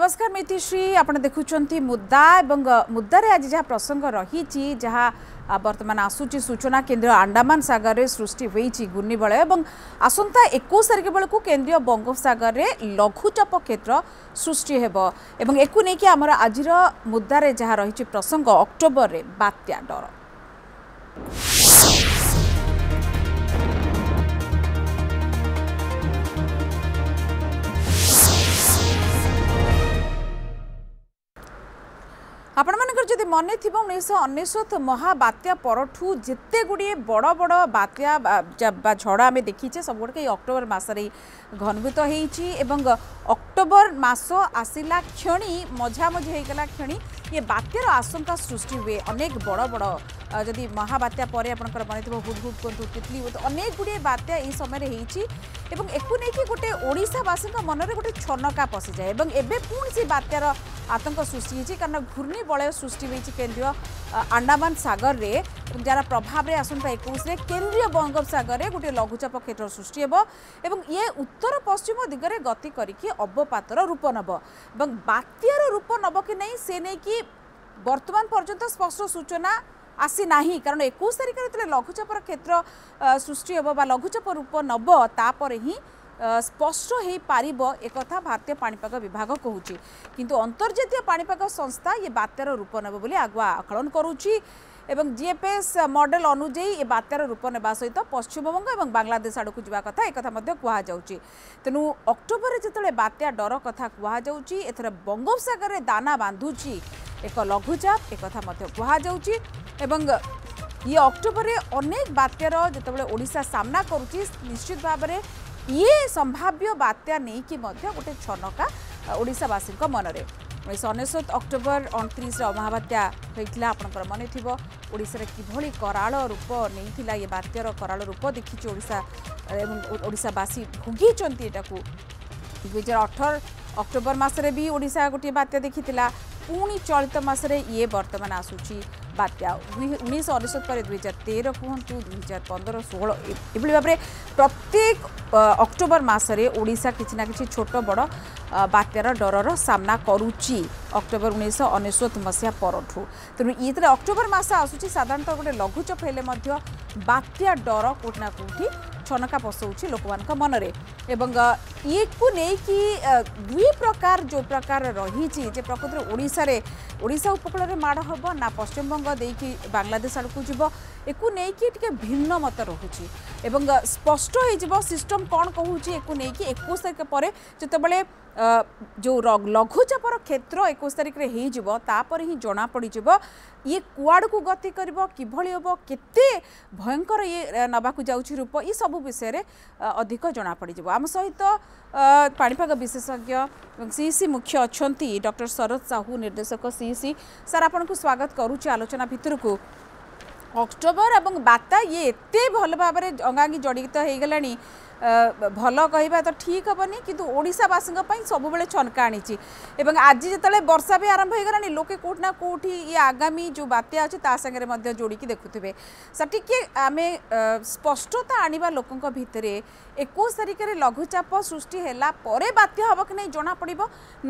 নমস্কার মিতিশ্রী আপনার দেখুম মুদ্দা এবং মুদ্দার আজ যা প্রসঙ্গ রয়েছে যা বর্তমান আসুচি সূচনা কেন্দ্রীয় আন্ডামান সাগরের সৃষ্টি হয়েছে ঘূর্ণিবলয় এবং আসন্তা একুশ তারিখ বেড়ে কেন্দ্রীয় বঙ্গোপসাগরে লঘুচাপ ক্ষেত্র সৃষ্টি হব এবং একু নিয়ে আমার আজির মুদ্দার যা রয়েছে প্রসঙ্গ অক্টোবরের বাত্যা ডর ଆପଣମାନଙ୍କର ଯଦି ମନେ ଥିବ ଉଣେଇଶହ ଅନେଶ୍ୱତ ମହାବାତ୍ୟା ପରଠୁ ଯେତେ ଗୁଡ଼ିଏ ବଡ଼ ବଡ଼ ବାତ୍ୟା ବା ଝଡ଼ ଆମେ ଦେଖିଛେ ସବୁଗୁଡ଼ିକ ଏଇ ଅକ୍ଟୋବର ମାସରେ ଘନୀଭୂତ ହେଇଛି ଏବଂ ଅକ୍ଟୋବର ମାସ ଆସିଲା କ୍ଷଣି ମଝାମଝି ହେଇଗଲା କ୍ଷଣି ଇଏ ବାତ୍ୟାର ଆଶଙ୍କା ସୃଷ୍ଟି ହୁଏ ଅନେକ ବଡ଼ ବଡ଼ ଯଦି ମହାବାତ୍ୟା ପରେ ଆପଣଙ୍କର ମନେଥିବ ହୁଡ଼ହୁଡ଼ କୁହନ୍ତୁ ତିତଲି ହୁଅନ୍ତୁ ଅନେକ ଗୁଡ଼ିଏ ବାତ୍ୟା ଏହି ସମୟରେ ହେଇଛି ଏବଂ ଏକୁ ନେଇକି ଗୋଟେ ଓଡ଼ିଶାବାସୀଙ୍କ ମନରେ ଗୋଟେ ଛନକା ପଶିଯାଏ ଏବଂ ଏବେ ପୁଣି ସେ ବାତ୍ୟାର ଆତଙ୍କ ସୃଷ୍ଟି ହେଇଛି କାରଣ ଘୂର୍ଣ୍ଣି বলয় সৃষ্টি হয়েছে কেন্দ্রীয় আন্ডামান সাগরে যারা প্রভাবে আসন্তা একুশে কেন্দ্রীয় বঙ্গোপসাগরে গোটিয়ে লঘুচাপ ক্ষেত্র সৃষ্টি হব এবং ইয়ে উত্তর পশ্চিম দিগরে গতি করিকি অবপাতর রূপ নেব এবং বাত্যার রূপ নেব কি নাই সে নেই বর্তমান পর্যন্ত স্পষ্ট সূচনা আসি না কারণ একুশ তারিখে যেত লঘুচাপর ক্ষেত্র সৃষ্টি হব বা লঘুচাপ রূপ নেব তাপরে হি স্পষ্ট হয়ে ହୋଇପାରିବ একথা ভারতীয় ପାଣିପାଗ বিভাগ কুচি কিন্তু অন্তর্জাতীয় ପାଣିପାଗ সংস্থা ଏ বাত্যার রূপ নেব বলে আগুয়া আকলন କରୁଛି এবং জিএফএস মডেল অনুযায়ী এ বাত্যার রূপ নেওয়া সহ পশ্চিমবঙ্গ এবং বাংলাদেশ আড়ক যাওয়া কথা একথা কুহযাচ্ছে তেমন অক্টোবরে যেত বাত্যা ডর কথা কুহযাচ্ছে এথর বঙ্গোপসাগরে দানা বাঁধুছি এক লঘুচাপ একথা কুহযাচ্ছে এবং ইয়ে অক্টোবরে অনেক বাত্যার যেত ওড়শা সামনা করুচি নিশ্চিত ভাবে ଇଏ ସମ୍ଭାବ୍ୟ ବାତ୍ୟା ନେଇକି ମଧ୍ୟ ଗୋଟେ ଛନକା ଓଡ଼ିଶାବାସୀଙ୍କ ମନରେ ଉଣେଇଶହ ଅନେଶ୍ୱତ ଅକ୍ଟୋବର ଅଣତିରିଶରେ ଅମହାବାତ୍ୟା ହୋଇଥିଲା ଆପଣଙ୍କର ମନେ ଥିବ ଓଡ଼ିଶାରେ କିଭଳି କରାଳ ରୂପ ନେଇଥିଲା ଏ ବାତ୍ୟାର କରାଳ ରୂପ ଦେଖିଛୁ ଓଡ଼ିଶା ଏବଂ ଓଡ଼ିଶାବାସୀ ଭୋଗିଛନ୍ତି ଏଟାକୁ ଦୁଇହଜାର ଅଠର ଅକ୍ଟୋବର ମାସରେ ବି ଓଡ଼ିଶା ଗୋଟିଏ ବାତ୍ୟା ଦେଖିଥିଲା ପୁଣି ଚଳିତ ମାସରେ ଇଏ ବର୍ତ୍ତମାନ ଆସୁଛି ବାତ୍ୟା ଉଣେଇଶହ ଅନେଶ୍ୱତ ପରେ ଦୁଇହଜାର ତେର କୁହନ୍ତୁ ଦୁଇହଜାର ପନ୍ଦର ଷୋହଳ ଏଭଳି ଭାବରେ ପ୍ରତ୍ୟେକ ଅକ୍ଟୋବର ମାସରେ ଓଡ଼ିଶା କିଛି ନା କିଛି ଛୋଟ ବଡ଼ ବାତ୍ୟାର ଡରର ସାମ୍ନା କରୁଛି ଅକ୍ଟୋବର ଉଣେଇଶହ ଅନେଶ୍ୱତ ମସିହା ପରଠୁ ତେଣୁ ଏଥିରେ ଅକ୍ଟୋବର ମାସ ଆସୁଛି ସାଧାରଣତଃ ଗୋଟେ ଲଘୁଚାପ ହେଲେ ମଧ୍ୟ ବାତ୍ୟା ଡର କେଉଁଠି ନା କେଉଁଠି ছনকা পশাউছি লোক মনরে এবং ইয়েকু নেইকি দুই প্রকার যে প্রকার রয়েছে যে প্রকৃতরে ওড়শার ওড়শা উপকূলের মাড় হব না পশ্চিমবঙ্গ দিয়ে বাংলাদেশ আড়ক যাব একু নেইকি টিকে ভিন্ন মত রয়েছে এবং স্পষ্ট হয়ে যাব সিষ্টম কণ কুচি একু নেইকি একুশ তারিখ পরে যেতবে যে লঘুচাপর ক্ষেত্র একুশ তারিখে হয়ে যাব তাপরে হি জনা পড়িযোগ इ कडको गतिभ केते भयङ्कर इ नाको जाप ये सब विषय अधिक जनाप आमसहित पाेसज्ञ सिसि मुख्य अहिले डक्टर शरद साहू निर्देशक सिसि को स्वागत गरुछ आलोचना को अक्टोबर भल बाहिर अङाँगी जडित हुगला भल कह तो ठीक हेनी कितु ओडावासी सब बड़े छनका आज जो बर्षा भी आरंभ हो गलानी लोके कौटना कौटी ये आगामी जो बात्या अच्छे सांगे जोड़ी देखुवे सर टी आम स्पष्टता आने लोक एक तारिखर लघुचाप सृष्टि बात्या हम कि नहीं जना पड़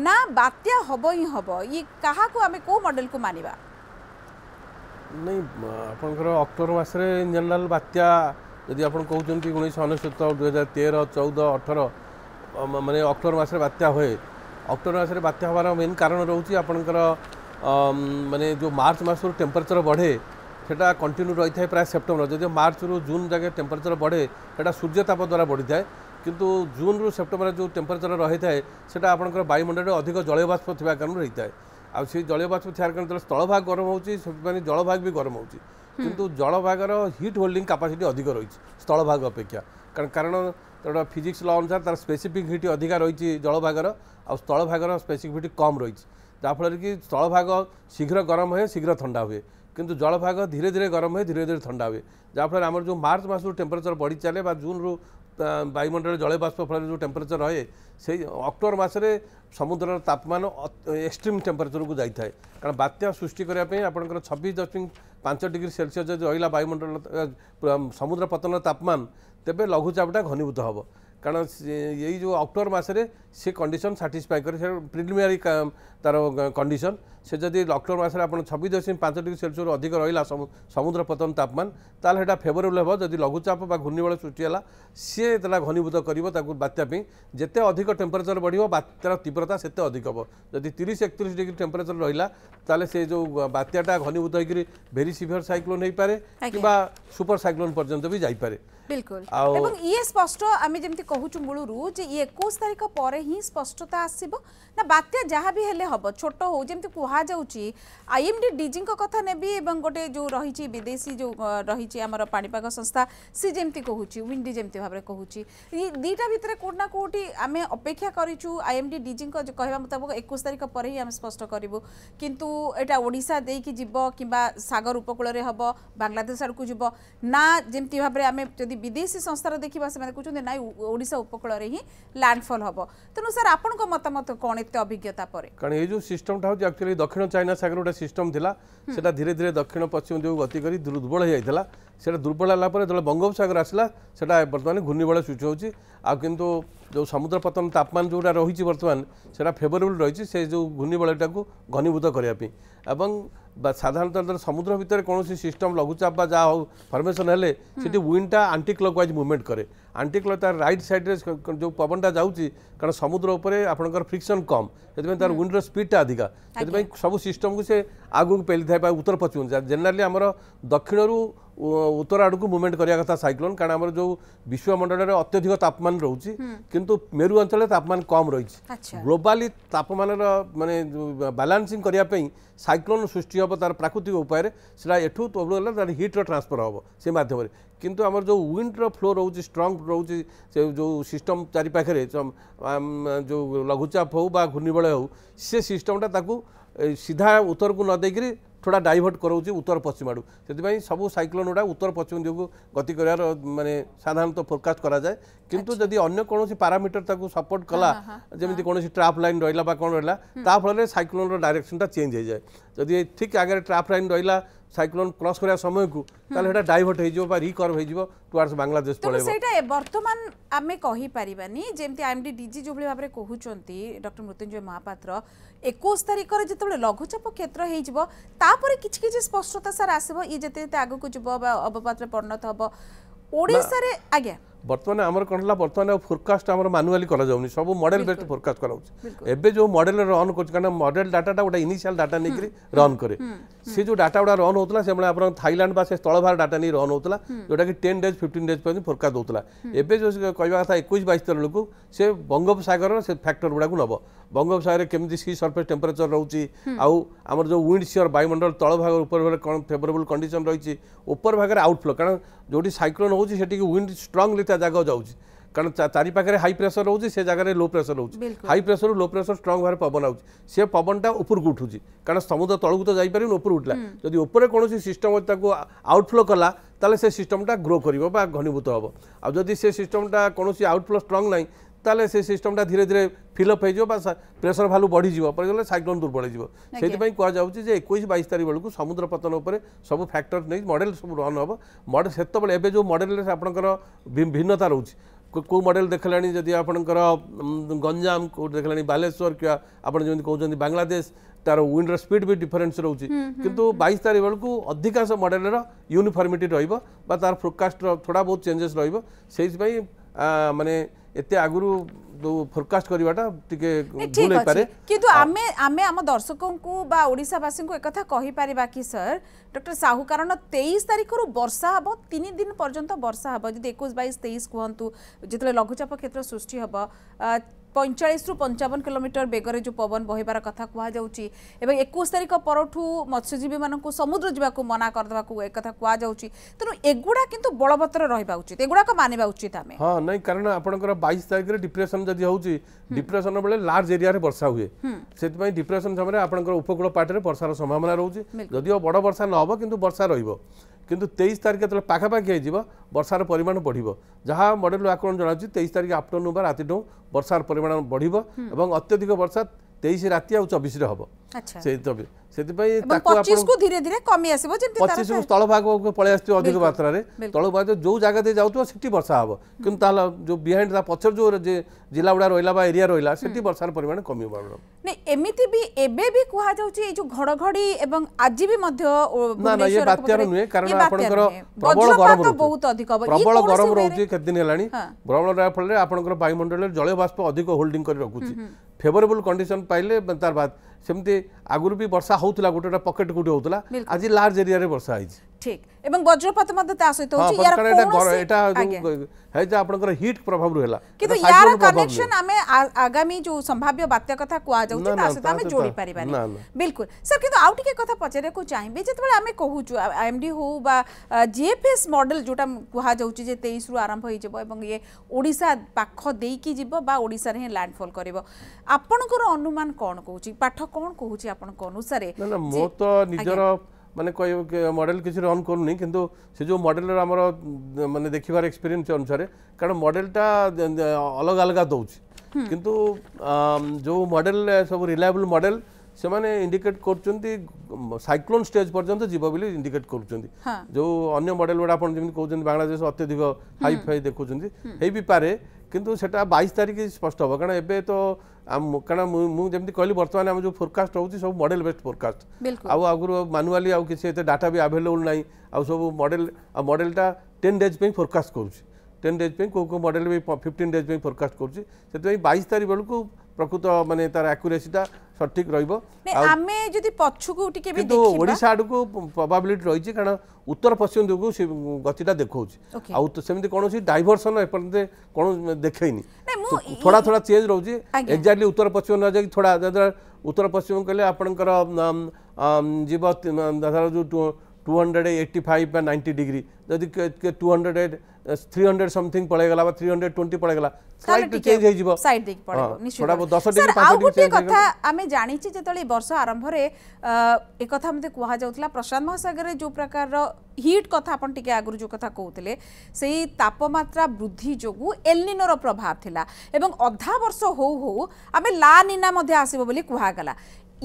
ना बात्या हम ही हम ये क्या कौन मडेल को मानवा नहीं आप अक्टोबर मसरे जनरल बात्या যদি আপনার ଆପଣ কি ଉଣେଇଶହ ଅନେଶ୍ୱତ দুই হাজার তের চৌদ অঠর মানে অক্টোবর মাসের বাত্যা ହୁଏ অক্টোবর মাসের বাত্যা হওয়ার মেন কারণ রয়েছে আপনার মানে যে মার্চ মাসর ଟେମ୍ପରେଚର বড়ে সেটা কন্টিনিউ থাকে প্রায় সেপ্টেম্বর যদি মার্চ রু জুন যাকে টেম্পরেচর বড়ে সেটা সূর্যতাপ দ্বারা বড়ি থাকে কিন্তু জুন রু সেপ্টেম্বর যে টেম্পরেচর থাকে সেটা আপনার বায়ুমণ্ডলে অধিক জলবাষ্প থাকার কারণে রয়ে থাকে আর সেই জলবাষ্প থাকার কারণে স্থলভাগ গরম হচ্ছে সেপাই জলভাগ বি গরম হচ্ছে କିନ୍ତୁ ଜଳଭାଗର ହିଟ୍ ହୋଲ୍ଡିଂ କାପାସିଟି ଅଧିକ ରହିଛି ସ୍ଥଳଭାଗ ଅପେକ୍ଷା କାରଣ କାରଣ ତେଣୁ ଫିଜିକ୍ସ ଲ ଅନୁସାରେ ତା'ର ସ୍ପେସିଫିକ୍ ହିଟ୍ ଅଧିକା ରହିଛି ଜଳଭାଗର ଆଉ ସ୍ଥଳଭାଗର ସ୍ପେସିଫିଟି କମ୍ ରହିଛି ଯାହାଫଳରେ କି ସ୍ଥଳଭାଗ ଶୀଘ୍ର ଗରମ ହୁଏ ଶୀଘ୍ର ଥଣ୍ଡା ହୁଏ କିନ୍ତୁ ଜଳଭାଗ ଧୀରେ ଧୀରେ ଗରମ ହୁଏ ଧୀରେ ଧୀରେ ଥଣ୍ଡା ହୁଏ ଯାହାଫଳରେ ଆମର ଯେଉଁ ମାର୍ଚ୍ଚ ମାସରୁ ଟେମ୍ପରେଚର ବଢ଼ି ଚାଲେ ବା ଜୁନ୍ରୁ ବାୟୁମଣ୍ଡଳ ଜଳବାଷ୍ପ ଫଳରେ ଯେଉଁ ଟେମ୍ପରେଚର୍ ରହେ ସେଇ ଅକ୍ଟୋବର ମାସରେ ସମୁଦ୍ରର ତାପମାନ ଏକ୍ସଟ୍ରିମ୍ ଟେମ୍ପରେଚର୍କୁ ଯାଇଥାଏ କାରଣ ବାତ୍ୟା ସୃଷ୍ଟି କରିବା ପାଇଁ ଆପଣଙ୍କର ଛବିଶ ଦଶମିକ ପାଞ୍ଚ ଡିଗ୍ରୀ ସେଲସିୟସ୍ ଯଦି ରହିଲା ବାୟୁମଣ୍ଡଳ ସମୁଦ୍ର ପତନର ତାପମାନ ତେବେ ଲଘୁଚାପଟା ଘନୀଭୂତ ହେବ কারণ এই যে অক্টোবর মাসে সে কন্ডিশন সাটিসফাই করে সে প্রিলিমিনারি তার কন্ডিশন সে যদি অক্টোবর মাসে আপনার ছবিশ দশমিক পাঁচ ডিগ্রি সেলসিয়াস অধিক রহলা সমুদ্র পতন তাপমান তাহলে সেটা ফেভরেবল হব যদি লঘুচাপ বা ঘূর্ণিবল সৃষ্টি হল সি তারা ঘনীভূত করব তাকে বাত্যাপি যেতে অধিক টেম্পরেচর বড় বাত্যার তীব্রতা সেতে অধিক হব যদি তিরিশ একত্রিশ ডিগ্রি টেম্পরেচর রহলা তাহলে সে যে বাত্যাটা ঘনীভূত হয়ে ভেরি সিভিয়র সাইক্লোন হয়ে পড়ে কিংবা সুপার সাইক্লোন পর্যন্ত বি যাইপরে बिल्कुल एवं ये स्पष्ट आम जमी कहूँ मूलर जे एक तारीख पर ही स्पष्टता आसब ना बात्या जहाँ भी हेले हम छोट हो जमी कहुची आईएमडी डीजी कथा नेबी गोटे जो रही विदेशी जो रही आमर पाणीपाग संस्था सी जमी कहूँ विंडी जमी भाव में कहूँ दीटा भितर कौटना कौटी आम अपेक्षा करूँ डी डीजी कहवा मुताबक एक तारीख पर ही आम स्पष्ट करूँ कितु यहाँ ओडा दे कि जब कि सगर उपकूल हम बांग्लादेश आड़क जब ना जमी भाव में যদি বিদেশী সংস্থার দেখা সে কুমার না ওড়শা উপকূলের হি ল্যান্ডফল হব তেমন স্যার আপনার মতামত কণ এত অভিজ্ঞতা পরে কারণ এই যে সিষ্টমটা হচ্ছে আকচুয়ালি দক্ষিণ চাইনা সাগর গোটে সিষ্টম লা সেটা ধীরে ধীরে দক্ষিণ পশ্চিম দিকে গতি করে দুর্বল হয়ে যাই সেটা দুর্বল হল পরে যেত বঙ্গোপসাগর আসলা সেটা বর্তমান ঘূর্ণিবল সৃষ্টি হচ্ছে আর কিন্তু যে সমুদ্র পতন তাপমান যেটা রয়েছে বর্তমান সেটা ফেভরেবল রয়েছে সে যে ঘূর্ণিবলটাকে ঘনীভূত করা এবং ବା ସାଧାରଣତଃ ସମୁଦ୍ର ଭିତରେ କୌଣସି ସିଷ୍ଟମ୍ ଲଘୁଚାପ ବା ଯାହା ହଉ ଫର୍ମେସନ୍ ହେଲେ ସେଠି ୱିଣ୍ଡଟା ଆଣ୍ଟି କ୍ଲକ୍ ୱାଇଜ୍ ମୁଭମେଣ୍ଟ କରେ আন্টিক্লক তার রাইট সাইড্রে ଯେଉଁ ପବନଟା ଯାଉଛି କାରଣ ସମୁଦ୍ର ଉପରେ ଆପଣଙ୍କର ଫ୍ରିକ୍ସନ୍ କମ୍ ସେଥିପାଇଁ ତାର ୱିଣ୍ଡର ସ୍ପିଡ଼୍ଟା ଅଧିକା ସେଥିପାଇଁ ସବୁ ସିଷ୍ଟମକୁ ସେ ଆଗକୁ ପେଲିଥାଏ ବା ଉତ୍ତର ପଶ୍ଚିମ ଜେନେରାଲି ଆମର ଦକ୍ଷିଣରୁ ଉତ୍ତର ଆଡ଼କୁ ମୁଭମେଣ୍ଟ କରିବା କଥା ସାଇକ୍ଲୋନ୍ କାରଣ ଆମର ଯେଉଁ ବିଶ୍ୱମଣ୍ଡଳରେ ଅତ୍ୟଧିକ ତାପମାନ ରହୁଛି କିନ୍ତୁ ମେରୁ ଅଞ୍ଚଳରେ ତାପମାନ କମ୍ ରହିଛି ଗ୍ଲୋବାଲି ତାପମାନର ମାନେ ବାଲାନ୍ସିଂ କରିବା ପାଇଁ ସାଇକ୍ଲୋନ୍ ସୃଷ୍ଟି ହେବ ତାର ପ୍ରାକୃତିକ ଉପାୟରେ ସେଟା ଏଠୁ ତଳୁ ଗଲେ ତାର ହିଟ୍ର ଟ୍ରାନ୍ସଫର୍ ହେବ ସେ ମାଧ୍ୟମରେ কিন্তু আমার যে ୱିଣ୍ଡର ଫ୍ଲୋ ରହୁଛି ଷ୍ଟ୍ରଙ୍ଗ ରହୁଛି ସେ ଯେଉଁ ସିଷ୍ଟମ୍ ଚାରିପାଖରେ ଯେଉଁ ଲଘୁଚାପ ହେଉ ବା ଘୂର୍ଣ୍ଣିବଳୟ ହେଉ ସେ ସିଷ୍ଟମ୍ଟା ତାକୁ ସିଧା ଉତ୍ତରକୁ ନ ଦେଇକିରି ଥୋଡ଼ା ଡାଇଭର୍ଟ କରାଉଛି ଉତ୍ତର ପଶ୍ଚିମ ଆଡ଼ୁ ସେଥିପାଇଁ ସବୁ ସାଇକ୍ଲୋନ୍ ଗୁଡ଼ା ଉତ୍ତର ପଶ୍ଚିମ ଦିଗକୁ ଗତି କରିବାର ମାନେ ସାଧାରଣତଃ ଫୋରକାଷ୍ଟ କରାଯାଏ কিন্তু আচ্ছা। যদি অন্য ଅନ୍ୟ প্যারামিটর তাকে সপোর্ট কলা କଲା ଯେମିତି କୌଣସି লাইন রহলা বা ବା রহলা তা ফলে ଫଳରେ ডাইরেকশনটা চেঞ্জ হয়ে যায় যদি ঠিক আগে ଟ୍ରାଫ୍ লাইন রহলা সাইক্লোন ক্রস করার সময়কু তাহলে সেটা ডাইভর্ট হয়ে যাব বা রিকর্ভ হয়ে যাব টুয়ার্ডস বাংলাদেশ পড়ে সেটা বর্তমান আমি কই পারিবানি যেমতি আইএমডি ডিজি যেভাবে ভাবে কহুচন্তি ডক্টর মৃত্যুঞ্জয় মহাপাত্র 21 তারিখরে যেতবে লঘুচাপ ক্ষেত্র হয়ে যাব তারপরে কিছু কিছু স্পষ্টতা স্যার আসিব ই যেতে যেতে আগুক যাব বা অবপাত্রে পরিণত হব ওড়িশারে আজ্ঞা বর্তমানে আমার কোণ হল বর্তমানে ফোরকাস্ট আমার মানুয়ালি করা যাওনি সব মডেল বেসড ফোরকাস্ট করা হচ্ছে এবে যে মডেল রন করছে কারণ মডেল ডাটাটা ওটা ইনিশিয়াল ডাটা নিয়ে রন করে সে যে ডাটা ওটা রন হোলা সে আপনার থাইল্যান্ড বা সে স্থলভার ডাটা নিয়ে রন হোলা যেটা কি টেন ডেজ ফিফটিন ডেজ পর্যন্ত ফোরকাস্ট হোলা এবে যে কহা কথা একুশ বাইশ বেলকু সে বঙ্গোপসাগর সে ফ্যাক্টর গুড়া নব বঙ্গোপসাগরে কেমি সি সর্ফেস টেম্পরেচর রয়েছে আউ আমার যে উইন্ড সিওর বায়ুমণ্ডল তলভাগ উপর ফেভরেবল কন্ডিশন রয়েছে উপর ভাগের আউটফ্লো কারণ যেটি সাইক্লোন হচ্ছে সেটি উইন্ড স্ট্রংলি ଦୁଇଟା ଜାଗା ଯାଉଛି କାରଣ ଚାରି ପାଖରେ ହାଇ ପ୍ରେସର ରହୁଛି ସେ ଜାଗାରେ ଲୋ ପ୍ରେସର ରହୁଛି ହାଇ ପ୍ରେସରରୁ ଲୋ ପ୍ରେସର ଷ୍ଟ୍ରଙ୍ଗ ଭାବରେ ପବନ ଆଉଛି ସେ ପବନଟା ଉପରକୁ ଉଠୁଛି କାରଣ ସମୁଦ୍ର ତଳକୁ ତ ଯାଇପାରିବନି ଉପରୁ ଉଠିଲା ଯଦି ଉପରେ କୌଣସି ସିଷ୍ଟମ ତାକୁ ଆଉଟଫ୍ଲୋ କଲା ତାହେଲେ ସେ ସିଷ୍ଟମଟା ଗ୍ରୋ କରିବ ବା ଘନୀଭୂତ ହେବ ଆଉ ଯଦି ସେ ସିଷ୍ଟମଟା କୌଣସି ଆଉଟଫ୍ଲୋ ଷ୍ଟ୍ରଙ୍ଗ ନାହିଁ তাহলে সেই সিস্টমটা ধীরে ধীরে ফিল অপ হয়ে বা প্রেসর ভ্যালু বড়িযোগ পড়ে সাইক্লোন দুর্বল হয়ে সেইপাই কুযাচ্ছে যে একুশ বাইশ তারিখ বেড়ে সমুদ্র পতন উপরে সব ফ্যাক্টর নিয়ে মডেল সব রন হব মডেল সেতবে এবে যে মডেলের আপনার ভিন্নতা রয়েছে কেউ মডেল দেখলা যদি আপনার গঞ্জাম কেউ দেখলা বালেশ্বর কিংবা আপনার যেমন কৌন বাংলাদেশ তার উইন্ডর স্পিড বি ডিফরেন্স রয়েছে কিন্তু বাইশ তারিখ বেড়ে অধিকাংশ মডেলর ইউনিফর্মিটি রহব বা তার ফোরকাস্টর থোড়া বহুত চেঞ্জেস রহব সেইপাই মানে এতে আগুরু ফোরকাস্ট করাটা টিকে ভুল হইপারে কিন্তু আমি আমি আম দর্শকঙ্কু বা ওড়িশাবাসীঙ্কু একথা কহি পারিবা কি স্যার ডক্টর সাহু কারণ 23 তারিখরু বর্ষা হব 3 দিন পর্যন্ত বর্ষা হব যদি 21 22 23 কুহন্তু যেতলে লঘুচাপ ক্ষেত্র সৃষ্টি হব ପଇଁଚାଳିଶରୁ ପଞ୍ଚାବନ କିଲୋମିଟର ବେଗରେ ଯେଉଁ ପବନ ବହିବାର କଥା କୁହାଯାଉଛି ଏବଂ ଏକୋଇଶ ତାରିଖ ପରଠୁ ମତ୍ସ୍ୟଜୀବୀମାନଙ୍କୁ ସମୁଦ୍ର ଯିବାକୁ ମନା କରିଦେବାକୁ ଏକଥା କୁହାଯାଉଛି ତେଣୁ ଏଗୁଡ଼ା କିନ୍ତୁ ବଳବତ୍ତର ରହିବା ଉଚିତ ଏଗୁଡ଼ାକ ମାନିବା ଉଚିତ ଆମେ ହଁ ନାଇଁ କାରଣ ଆପଣଙ୍କର ବାଇଶ ତାରିଖରେ ଡିପ୍ରେସନ୍ ଯଦି ହେଉଛି ଡିପ୍ରେସନ୍ ବେଳେ ଲାର୍ଜ ଏରିଆରେ ବର୍ଷା ହୁଏ ସେଥିପାଇଁ ଡିପ୍ରେସନ୍ ସମୟରେ ଆପଣଙ୍କର ଉପକୂଳ ପାଟରେ ବର୍ଷାର ସମ୍ଭାବନା ରହୁଛି ଯଦିଓ ବଡ଼ ବର୍ଷା ନ ହେବ କିନ୍ତୁ ବର୍ଷା ରହିବ କିନ୍ତୁ ତେଇଶ ତାରିଖ ଯେତେବେଳେ ପାଖାପାଖି ହୋଇଯିବ ବର୍ଷାର ପରିମାଣ ବଢ଼ିବ ଯାହା ମଡ଼େଲ ଆକଳନ ଜଣାଉଛି ତେଇଶ ତାରିଖ ଆଫ୍ଟରନୁନ୍ ବା ରାତିଠୁ ବର୍ଷାର ପରିମାଣ ବଢ଼ିବ ଏବଂ ଅତ୍ୟଧିକ ବର୍ଷା ତେଇଶ ରାତି ଆଉ ଚବିଶରେ ହେବ ସେଇଥିପାଇଁ ସେଥିପାଇଁ ପଚିଶକୁ ଧୀରେ ଧୀରେ କମି ଆସିବ ପଚିଶରୁ ତଳ ଭାଗକୁ ପଳେଇ ଆସୁଥିବ ଅଧିକ ମାତ୍ରାରେ ତଳ ଭାଗ ଯେଉଁ ଜାଗା ଦେଇ ଯାଉଥିବ ସେଠି ବର୍ଷା ହେବ କିନ୍ତୁ ତାହେଲେ ଯେଉଁ ବିହାଇଣ୍ଡ ତା ପଛରେ ଯେଉଁ ଜିଲ୍ଲା ଗୁଡ଼ା ରହିଲା ବା ଏରିଆ ରହିଲା ସେଠି ବର୍ଷାର ପରିମାଣ କମିବ ନାଇଁ ଏମିତି ବି ଏବେ ବି କୁହାଯାଉଛି ଏଇ ଯେଉଁ ଘଡ଼ଘଡ଼ି ଏବଂ ଆଜି ବି ମଧ୍ୟ ନା ନା ଇଏ ବାତ୍ୟାର ନୁହେଁ କାରଣ ଆପଣଙ୍କର ପ୍ରବଳ ଗରମ ବହୁତ ଅଧିକ ପ୍ରବଳ ଗରମ ରହୁଛି କେତେ ଦିନ ହେଲାଣି ପ୍ରବଳ ରହିବା ଫଳରେ ଆପଣଙ୍କର ବାୟୁମଣ୍ଡଳରେ ଜଳୀୟ ବାଷ୍ପ ଅଧିକ ହୋଲ୍ଡିଂ କରି ରଖୁଛି ଫେଭରେବୁଲ୍ କଣ୍ଡିସନ୍ ପାଇଲେ ତାର ବାଦ ସେମିତି আগর বি বর্ষা হোলা গোটে পকেট গোটে হোলা আজ লার্জ এরিয়ার বর্ষা হয়েছে ঠিক এবং বজ্রপাত মধ্যে তা সহিত হচ্ছে ইয়ার কোনসি এটা হ্যাঁ যে আপনার হিট প্রভাব রহলা কিন্তু ইয়ার কানেকশন আমি আগামী যে সম্ভাব্য বাত্যা কথা কোয়া যাচ্ছে তা সহিত আমি জোড়ি পারিবানি বিলকুল স্যার কিন্তু আউ টিকে কথা পচারে কো চাইবে যেতবেলে আমি কহুচু এমডি হো বা জিএফএস মডেল যেটা কোয়া যাচ্ছে যে 23 রু আরম্ভ হই যাব এবং ইয়ে ওড়িশা পাখ দেইকি যাব বা ওড়িশারে ল্যান্ডফল করিব আপনকৰ অনুমান কোন কহুচি পাঠ কোন কহুচি ଆପଣଙ୍କ ଅନୁସାରେ ମୁଁ ତ ନିଜର ମାନେ କହିବ ମଡ଼େଲ କିଛି ରନ୍ କରୁନି କିନ୍ତୁ ସେ ଯେଉଁ ମଡ଼େଲର ଆମର ମାନେ ଦେଖିବାର ଏକ୍ସପିରିଏନ୍ସ ଅନୁସାରେ କାରଣ ମଡ଼େଲଟା ଅଲଗା ଅଲଗା ଦେଉଛି କିନ୍ତୁ ଯେଉଁ ମଡ଼େଲ ସବୁ ରିଲାଏବୁଲ୍ ମଡ଼େଲ ସେମାନେ ଇଣ୍ଡିକେଟ୍ କରୁଛନ୍ତି ସାଇକ୍ଲୋନ୍ ଷ୍ଟେଜ୍ ପର୍ଯ୍ୟନ୍ତ ଯିବ ବୋଲି ଇଣ୍ଡିକେଟ୍ କରୁଛନ୍ତି ଯେଉଁ ଅନ୍ୟ ମଡେଲ୍ ଗୁଡ଼ା ଆପଣ ଯେମିତି କହୁଛନ୍ତି ବାଂଲାଦେଶ ଅତ୍ୟଧିକ ହାଇ ଫାଇ ଦେଖୁଛନ୍ତି ହେଇ ବି ପାରେ କିନ୍ତୁ ସେଟା ବାଇଶ ତାରିଖ ସ୍ପଷ୍ଟ ହେବ କାରଣ ଏବେ ତ କାରଣ ମୁଁ ଯେମିତି କହିଲି ବର୍ତ୍ତମାନ ଆମେ ଯେଉଁ ଫୋରକାଷ୍ଟ ହେଉଛି ସବୁ ମଡେଲ୍ ବେସ୍ଡ ଫୋରକାଷ୍ଟ ଆଉ ଆଗରୁ ମାନୁଆଲି ଆଉ କିଛି ଏତେ ଡାଟା ବି ଆଭେଲେବୁଲ୍ ନାହିଁ ଆଉ ସବୁ ମଡେଲ୍ ଆଉ ମଡେଲ୍ଟା ଟେନ୍ ଡେଜ୍ ପାଇଁ ଫୋରକାଷ୍ଟ କରୁଛି টেন ডেজ কোউ কোউ মডেল ফিফটিন ডেজ ফোরকাস্ট করছি সেই বাইশ তারিখ বেড়ে প্রকৃত মানে তার আকুরেসিটা সঠিক রহব আমি যদি পছকু টিকে কিন্তু ওড়িশা আড়কু প্রবাবিলিটি রইছে কারণ উত্তর পশ্চিম দিকু সে গতিটা দেখাউছি আউ সেমতি কোনসি ডাইভারশন এপর্যন্ত কোন দেখাইনি থোড়া থোড়া চেঞ্জ রহুছি এক্স্যাক্টলি উত্তর পশ্চিম না যাই থোড়া উত্তর পশ্চিম কলে আপনকর যাব ধর যে 285 uh, বা 90 ডিগ্রি যদি 200 300 something পড়ে গলা বা 320 পড়ে গলা স্লাইড চেঞ্জ হই যিবো সাইড দিক পড়ে নিশ্চিত থোড়া 10 ডিগ্রি 5 ডিগ্রি চেঞ্জ কথা আমি জানিছি যেতলে বর্ষ আরম্ভরে এ কথা মতে কোহা যাউতলা প্রশান্ত মহাসাগরে যে প্রকার হিট কথা আপন টিকে আগুরু যে কথা কহুতলে সেই তাপমাত্রা বৃদ্ধি যোগু এলনিনোর প্রভাব থিলা এবং অধা বর্ষ হউ হউ আমি লা নিনা মধ্যে আসিবো বলি কোহা গলা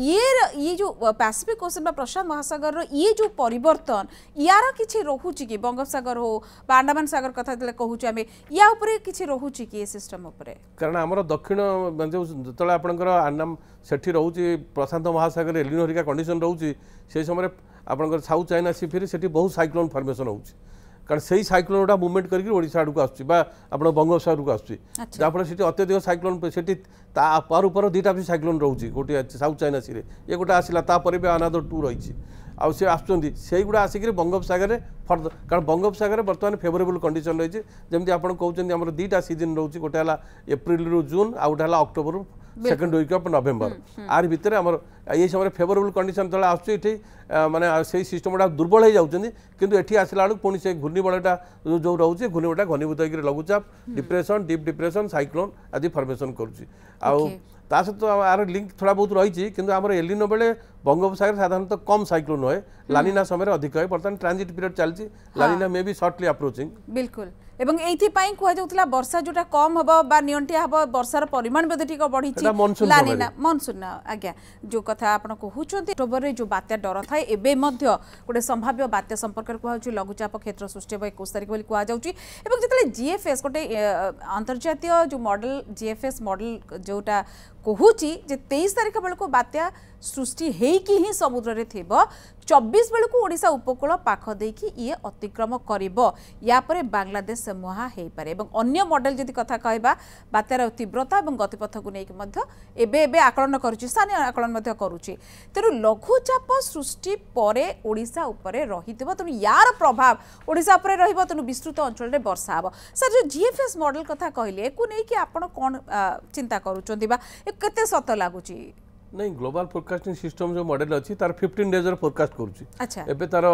ইয়ের ইয়ে যে প্যাসিফিক ওসেন বা প্রশান্ত মহাসাগরর ইয়ে যে পরিবর্তন ইয়ার কিছু রহুচি কি বঙ্গোপসাগর হো বা আন্ডামান সাগর কথা যেতে কুচু আমি ইয়া উপরে কিছু রহুচি কি এ সিস্টম উপরে কারণ আমার দক্ষিণ যেত আপনার আন্ডাম সেটি রয়েছে প্রশান্ত মহাসাগর এলিনো হরিকা কন্ডিশন রয়েছে সেই সময় আপনার সাউথ চাইনা সিফিরে সেটি বহু সাইক্লোন ফর্মেসন হচ্ছে কারণ সেই সাইক্লোন গুড়া মুভমেন্ট করি ওড়শা আড়ক আসছে বা আপনার বঙ্গোপসাগরক আসছে যাফলে সেটি অত্যধিক সাইক্লোন সেটি তা পার উপর দুইটা বি সাইক্লোন রয়েছে গোটে সাউথ চাইনা সিরে ইয়ে গোটা আসলা তাপরে বি আনাদর টু রয়েছে ଆଉ ସେ ଆସୁଛନ୍ତି ସେଇଗୁଡ଼ା ଆସିକିରି ବଙ୍ଗୋପସାଗରରେ ଫର୍ଦ୍ଦ କାରଣ ବଙ୍ଗୋପସାଗରରେ ବର୍ତ୍ତମାନ ଫେଭରେବୁଲ୍ କଣ୍ଡିସନ୍ ରହିଛି ଯେମିତି ଆପଣ କହୁଛନ୍ତି ଆମର ଦୁଇଟା ସିଜନ୍ ରହୁଛି ଗୋଟେ ହେଲା ଏପ୍ରିଲରୁ ଜୁନ୍ ଆଉ ଗୋଟେ ହେଲା ଅକ୍ଟୋବରରୁ সেকেন্ড উইক অফ নভেম্বর আর ভিতরে আমার এই সময় ফেভরেবল কন্ডিশন যেতবে আসছে এটি মানে সেই সিস্টমটা দুর্বল হয়ে যাচ্ছেন কিন্তু এটি আসলা বেড়ে পুঁ সেই ঘূর্ণিবলটা যে রয়েছে ঘূর্ণিবলটা ঘনীভূত হয়ে লঘুচাপ ডিপ্রেসন ডিপ ডিপ্রেসন সাইক্লোন আদি ফর্মেসন করছে আউ তা সহ আর লিঙ্ক থোড়া বহুত রয়েছে কিন্তু আমার এলিনো বেড়ে বঙ্গোপসাগর সাধারণত কম সাইক্লোন হয় লানিনা সময় অধিক হয় বর্তমানে ট্রানজিট পিরিয়ড চালছে La Nina may be shortly approaching বিলকুল এবং এইপাই কুহযাউলা বর্ষা যেটা কম হব বা নিয়ন্টিয়া হব বর্ষার পরিমাণ বেদ ঠিক বড়িছে লানিনা মনসুন আজ্ঞা যে কথা আপন কুহছেন অক্টোবরে যে বাত্যা ডর থাকে এবে মধ্য গোটে সম্ভাব্য বাত্যা সম্পর্কের কুহাচ্ছে লঘুচাপ ক্ষেত্র সৃষ্টি হব একুশ তারিখ বলে কুহযাচ্ছে এবং যেতলে জিএফএস গোটে আন্তর্জাতীয় যে মডেল জিএফএস মডেল যেটা কুহছি যে তেইশ তারিখ বেড়ে বাত্যা ସୃଷ୍ଟି ହେଇକି ହିଁ ସମୁଦ୍ରରେ ଥିବ ଚବିଶ ବେଳକୁ ଓଡ଼ିଶା ଉପକୂଳ ପାଖ ଦେଇକି ଇଏ ଅତିକ୍ରମ କରିବ ୟାପରେ ବାଂଲାଦେଶ ମୁହାଁ ହେଇପାରେ ଏବଂ ଅନ୍ୟ ମଡେଲ ଯଦି କଥା କହିବା ବାତ୍ୟାର ତୀବ୍ରତା ଏବଂ ଗତିପଥକୁ ନେଇକି ମଧ୍ୟ ଏବେ ଏବେ ଆକଳନ କରୁଛି ସ୍ଥାନୀୟ ଆକଳନ ମଧ୍ୟ କରୁଛି ତେଣୁ ଲଘୁଚାପ ସୃଷ୍ଟି ପରେ ଓଡ଼ିଶା ଉପରେ ରହିଥିବ ତେଣୁ ୟାର ପ୍ରଭାବ ଓଡ଼ିଶା ଉପରେ ରହିବ ତେଣୁ ବିସ୍ତୃତ ଅଞ୍ଚଳରେ ବର୍ଷା ହେବ ସାର୍ ଯେଉଁ ଜିଏଫ୍ଏସ୍ ମଡେଲ କଥା କହିଲେ ଏକୁ ନେଇକି ଆପଣ କ'ଣ ଚିନ୍ତା କରୁଛନ୍ତି ବା କେତେ ସତ ଲାଗୁଛି ନାଇଁ ଗ୍ଲୋବାଲ୍ ଫୋରକାଷ୍ଟିଂ ସିଷ୍ଟମ୍ ଯେଉଁ ମଡ଼େଲ୍ ଅଛି ତାର ଫିଫ୍ଟିନ୍ ଡେଜ୍ର ଫୋରକାଷ୍ଟ କରୁଛି ଏବେ ତାର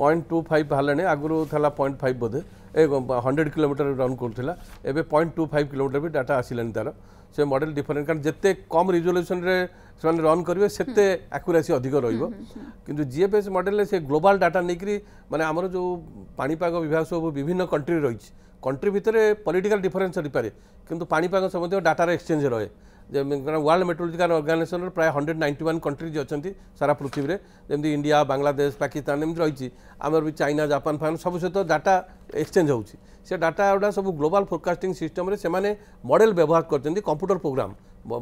ପଏଣ୍ଟ ଟୁ ଫାଇଭ୍ ବାହାରିଲାଣି ଆଗରୁ ଥିଲା ପଏଣ୍ଟ ଫାଇଭ୍ ବୋଧେ ଏ ହଣ୍ଡ୍ରେଡ଼ କିଲୋମିଟର ରନ୍ କରୁଥିଲା ଏବେ ପଏଣ୍ଟ ଟୁ ଫାଇଭ୍ କିଲୋମିଟର ବି ଡାଟା ଆସିଲାଣି ତାର ସେ ମଡ଼େଲ୍ ଡିଫରେଣ୍ଟ କାରଣ ଯେତେ କମ୍ ରିଜଲ୍ୟୁସନ୍ରେ ସେମାନେ ରନ୍ କରିବେ ସେତେ ଆକୁରାସି ଅଧିକ ରହିବ କିନ୍ତୁ ଜିଏଫଏସ୍ ମଡ଼େଲ୍ରେ ସେ ଗ୍ଲୋବାଲ୍ ଡାଟା ନେଇକରି ମାନେ ଆମର ଯେଉଁ ପାଣିପାଗ ବିଭାଗ ସବୁ ବିଭିନ୍ନ କଣ୍ଟ୍ରି ରହିଛି କଣ୍ଟ୍ରି ଭିତରେ ପଲିଟିକାଲ୍ ଡିଫରେନ୍ସ ରହିପାରେ କିନ୍ତୁ ପାଣିପାଗ ସମ୍ବନ୍ଧୀୟ ଡାଟାର ଏକ୍ସଚେଞ୍ଜ ରହେ ওয়ার্ল্ড মেଟ୍ରୋଲୋଜିକାଲ ଅର୍ଗାନାଇଜେସନର ପ୍ରାୟ ହଣ୍ଡ୍ରେଡ଼ ନାଇଣ୍ଟି ୱାନ୍ କଣ୍ଟ୍ରିଜ୍ ଅଛନ୍ତି ସାରା ପୃଥିବୀରେ ଯେମିତି ଇଣ୍ଡିଆ ବାଂଲାଦେଶ ପାକିସ୍ତାନ ଏମିତି ରହିଛି ଆମର ବି ଚାଇନା ଜାପାନ ଫାନ୍ ସବୁ ସହିତ ଡାଟା ଏକ୍ସଚେଞ୍ଜ ହେଉଛି ସେ ଡାଟା ଗୁଡ଼ା ସବୁ ଗ୍ଲୋବାଲ ଫୋରକାଷ୍ଟିଂ ସିଷ୍ଟମରେ ସେମାନେ ମଡେଲ ବ୍ୟବହାର କରିଛନ୍ତି କମ୍ପ୍ୟୁଟର ପ୍ରୋଗ୍ରାମ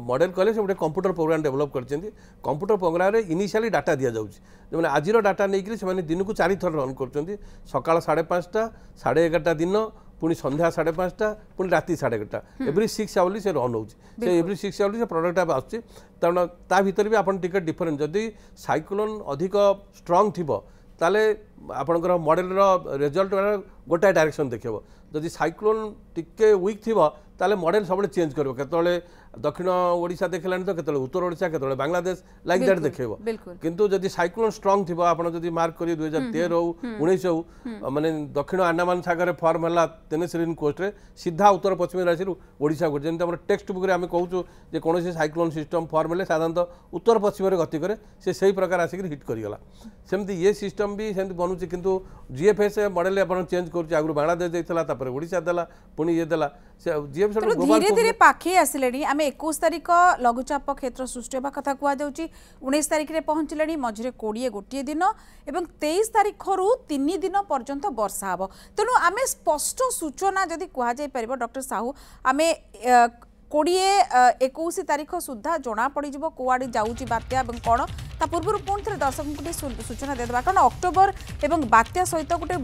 ମଡେଲ କହିଲେ ସେ ଗୋଟେ କମ୍ପ୍ୟୁଟର ପ୍ରୋଗ୍ରାମ ଡେଭଲପ କରିଛନ୍ତି କମ୍ପ୍ୟୁଟର ପ୍ରୋଗ୍ରାମରେ ଇନିସିଆଲି ଡାଟା ଦିଆଯାଉଛି ଯେଉଁମାନେ ଆଜିର ଡାଟା ନେଇକରି ସେମାନେ ଦିନକୁ ଚାରିଥର ରନ୍ କରୁଛନ୍ତି ସକାଳ ସାଢ଼େ ପାଞ୍ଚଟା ସାଢ଼େ ଏଗାରଟା ଦିନ ପୁଣି ସନ୍ଧ୍ୟା ସାଢ଼େ ପାଞ୍ଚଟା ପୁଣି ରାତି ସାଢ଼େ ଏଗାରଟା ଏଭ୍ରି ସିକ୍ସ ଆୱାର୍ଲି ସେ ରନ୍ ହେଉଛି ସେ ଏଭ୍ରି ସିକ୍ସ ଆୱାର୍ଲି ସେ ପ୍ରଡ଼କ୍ଟ ଆସୁଛି ତେଣୁ ତା ଭିତରେ ବି ଆପଣ ଟିକେ ଡିଫରେଣ୍ଟ ଯଦି ସାଇକ୍ଲୋନ୍ ଅଧିକ ଷ୍ଟ୍ରଙ୍ଗ ଥିବ ତାହେଲେ ଆପଣଙ୍କର ମଡ଼େଲର ରେଜଲ୍ଟ ଗୋଟାଏ ଡାଇରେକ୍ସନ୍ ଦେଖେଇବ ଯଦି ସାଇକ୍ଲୋନ୍ ଟିକେ ୱିକ୍ ଥିବ ତାହେଲେ ମଡେଲ୍ ସବୁବେଳେ ଚେଞ୍ଜ କରିବ କେତେବେଳେ ଦକ୍ଷିଣ ଓଡ଼ିଶା ଦେଖିଲାଣି ତ କେତେବେଳେ ଉତ୍ତର ଓଡ଼ିଶା କେତେବେଳେ ବାଂଲାଦେଶ ଲାଇକ୍ ଦ୍ୟାଟ୍ ଦେଖେଇବ କିନ୍ତୁ ଯଦି ସାଇକ୍ଲୋନ୍ ଷ୍ଟ୍ରଙ୍ଗ ଥିବ ଆପଣ ଯଦି ମାର୍କ କରିବେ ଦୁଇ ହଜାର ତେର ହଉ ଉଣେଇଶ ହଉ ମାନେ ଦକ୍ଷିଣ ଆଣ୍ଡାମାନ ସାଗରରେ ଫର୍ମ ହେଲା ତେନେସିରିନ୍ କୋଷ୍ଟରେ ସିଧା ଉତ୍ତର ପଶ୍ଚିମ ରାଶିରୁ ଓଡ଼ିଶା କରୁଛି ଯେମିତି ଆମର ଟେକ୍ସଟ ବୁକ୍ରେ ଆମେ କହୁଛୁ ଯେ କୌଣସି ସାଇକ୍ଲୋନ୍ ସିଷ୍ଟମ୍ ଫର୍ମ ହେଲେ ସାଧାରଣତଃ ଉତ୍ତର ପଶ୍ଚିମରେ ଗତି କରେ ସେ ସେଇ ପ୍ରକାର ଆସିକରି ହିଟ୍ କରିଗଲା ସେମିତି ଇଏ ସିଷ୍ଟମ୍ ବି ସେମିତି ବନୁଛି କିନ୍ତୁ ଜିଏଫ୍ଏସ୍ ମଡେଲ୍ ଆପଣ ଚେଞ୍ଜ କରୁଛି ଆଗରୁ ବାଂଲାଦେଶ ଦେଇଥିଲା ତାପରେ ତାପରେ ଓଡ଼ିଶା ଦେଲା ପୁଣି ଇଏ ଦେଲା ଯିଏ ଧୀରେ ଧୀରେ ପାଖେଇ ଆସିଲେଣି ଆମେ ଏକୋଇଶ ତାରିଖ ଲଘୁଚାପ କ୍ଷେତ୍ର ସୃଷ୍ଟି ହେବା କଥା କୁହାଯାଉଛି ଉଣେଇଶ ତାରିଖରେ ପହଞ୍ଚିଲେଣି ମଝିରେ କୋଡ଼ିଏ ଗୋଟିଏ ଦିନ ଏବଂ ତେଇଶ ତାରିଖରୁ ତିନି ଦିନ ପର୍ଯ୍ୟନ୍ତ ବର୍ଷା ହେବ ତେଣୁ ଆମେ ସ୍ପଷ୍ଟ ସୂଚନା ଯଦି କୁହାଯାଇପାରିବ ଡକ୍ଟର ସାହୁ ଆମେ কোড়িয়ে একুশ তারিখ সুদ্ধা জনাপড়িযোগ কুয়াড়ে যাচ্ছি বাত্যা এবং কোণ তা পূর্ব পুঁ থে দর্শক সূচনা দিয়ে কারণ অক্টোবর এবং বাত্যা সহ গোটে